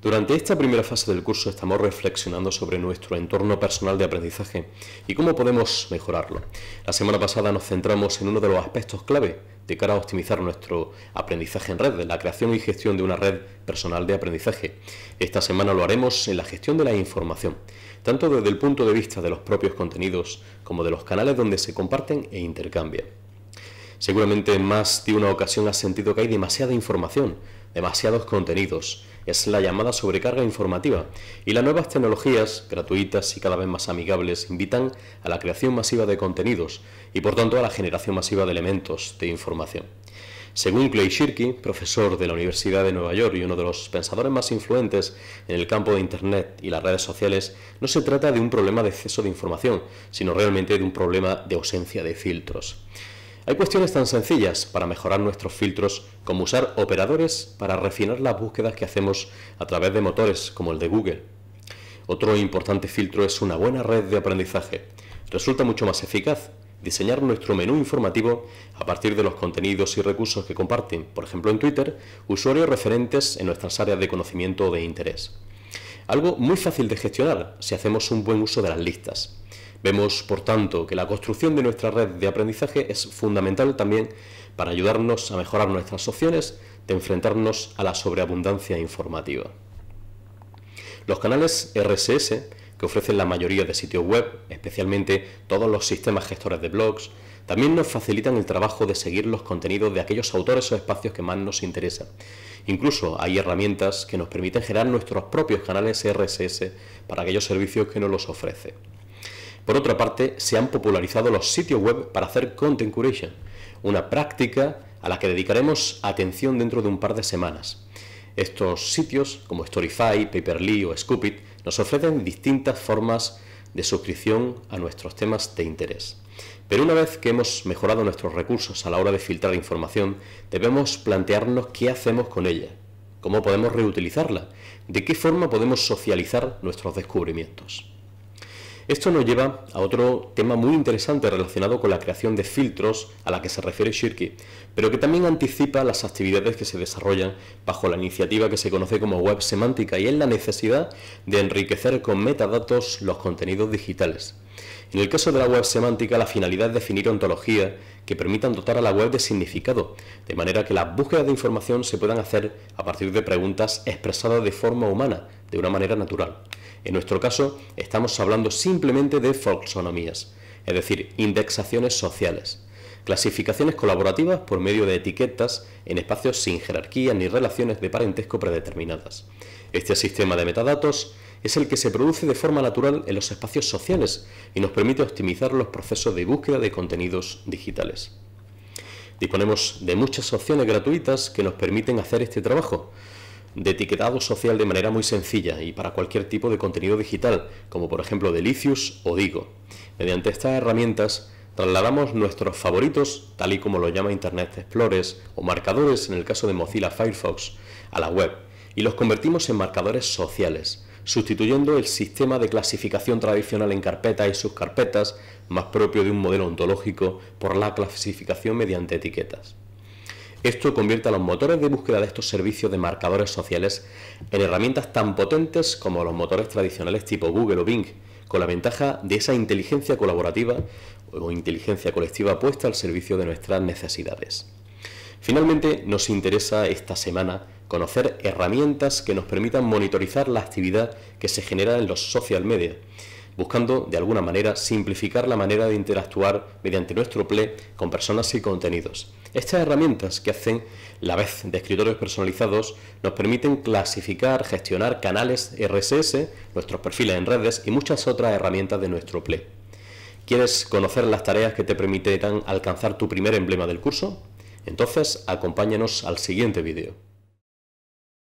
Durante esta primera fase del curso estamos reflexionando sobre nuestro entorno personal de aprendizaje y cómo podemos mejorarlo. La semana pasada nos centramos en uno de los aspectos clave de cara a optimizar nuestro aprendizaje en red, la creación y gestión de una red personal de aprendizaje. Esta semana lo haremos en la gestión de la información, tanto desde el punto de vista de los propios contenidos como de los canales donde se comparten e intercambian. Seguramente en más de una ocasión has sentido que hay demasiada información demasiados contenidos. Es la llamada sobrecarga informativa y las nuevas tecnologías, gratuitas y cada vez más amigables, invitan a la creación masiva de contenidos y por tanto a la generación masiva de elementos de información. Según Clay Shirky, profesor de la Universidad de Nueva York y uno de los pensadores más influentes en el campo de Internet y las redes sociales, no se trata de un problema de exceso de información, sino realmente de un problema de ausencia de filtros. Hay cuestiones tan sencillas para mejorar nuestros filtros como usar operadores para refinar las búsquedas que hacemos a través de motores como el de Google. Otro importante filtro es una buena red de aprendizaje. Resulta mucho más eficaz diseñar nuestro menú informativo a partir de los contenidos y recursos que comparten, por ejemplo en Twitter, usuarios referentes en nuestras áreas de conocimiento o de interés. Algo muy fácil de gestionar si hacemos un buen uso de las listas. Vemos, por tanto, que la construcción de nuestra red de aprendizaje es fundamental también para ayudarnos a mejorar nuestras opciones de enfrentarnos a la sobreabundancia informativa. Los canales RSS, que ofrecen la mayoría de sitios web, especialmente todos los sistemas gestores de blogs, también nos facilitan el trabajo de seguir los contenidos de aquellos autores o espacios que más nos interesan. Incluso hay herramientas que nos permiten generar nuestros propios canales RSS para aquellos servicios que nos los ofrece. Por otra parte, se han popularizado los sitios web para hacer content curation, una práctica a la que dedicaremos atención dentro de un par de semanas. Estos sitios, como Storyfy, Paperly o Scoopit, nos ofrecen distintas formas de suscripción a nuestros temas de interés. Pero una vez que hemos mejorado nuestros recursos a la hora de filtrar información, debemos plantearnos qué hacemos con ella, cómo podemos reutilizarla, de qué forma podemos socializar nuestros descubrimientos. Esto nos lleva a otro tema muy interesante relacionado con la creación de filtros a la que se refiere Shirky, pero que también anticipa las actividades que se desarrollan bajo la iniciativa que se conoce como web semántica y es la necesidad de enriquecer con metadatos los contenidos digitales. En el caso de la web semántica, la finalidad es definir ontologías que permitan dotar a la web de significado, de manera que las búsquedas de información se puedan hacer a partir de preguntas expresadas de forma humana, de una manera natural. En nuestro caso, estamos hablando simplemente de folksonomías, es decir, indexaciones sociales clasificaciones colaborativas por medio de etiquetas en espacios sin jerarquías ni relaciones de parentesco predeterminadas. Este sistema de metadatos es el que se produce de forma natural en los espacios sociales y nos permite optimizar los procesos de búsqueda de contenidos digitales. Disponemos de muchas opciones gratuitas que nos permiten hacer este trabajo de etiquetado social de manera muy sencilla y para cualquier tipo de contenido digital, como por ejemplo Delicious o Digo. Mediante estas herramientas trasladamos nuestros favoritos, tal y como lo llama Internet Explorer, o marcadores en el caso de Mozilla Firefox, a la web, y los convertimos en marcadores sociales, sustituyendo el sistema de clasificación tradicional en carpetas y subcarpetas, más propio de un modelo ontológico, por la clasificación mediante etiquetas. Esto convierte a los motores de búsqueda de estos servicios de marcadores sociales en herramientas tan potentes como los motores tradicionales tipo Google o Bing, con la ventaja de esa inteligencia colaborativa o inteligencia colectiva puesta al servicio de nuestras necesidades. Finalmente, nos interesa esta semana conocer herramientas que nos permitan monitorizar la actividad que se genera en los social media, buscando de alguna manera simplificar la manera de interactuar mediante nuestro PLE con personas y contenidos. Estas herramientas que hacen la vez de escritorios personalizados nos permiten clasificar, gestionar canales RSS, nuestros perfiles en redes y muchas otras herramientas de nuestro Play. ¿Quieres conocer las tareas que te permitirán alcanzar tu primer emblema del curso? Entonces acompáñanos al siguiente vídeo.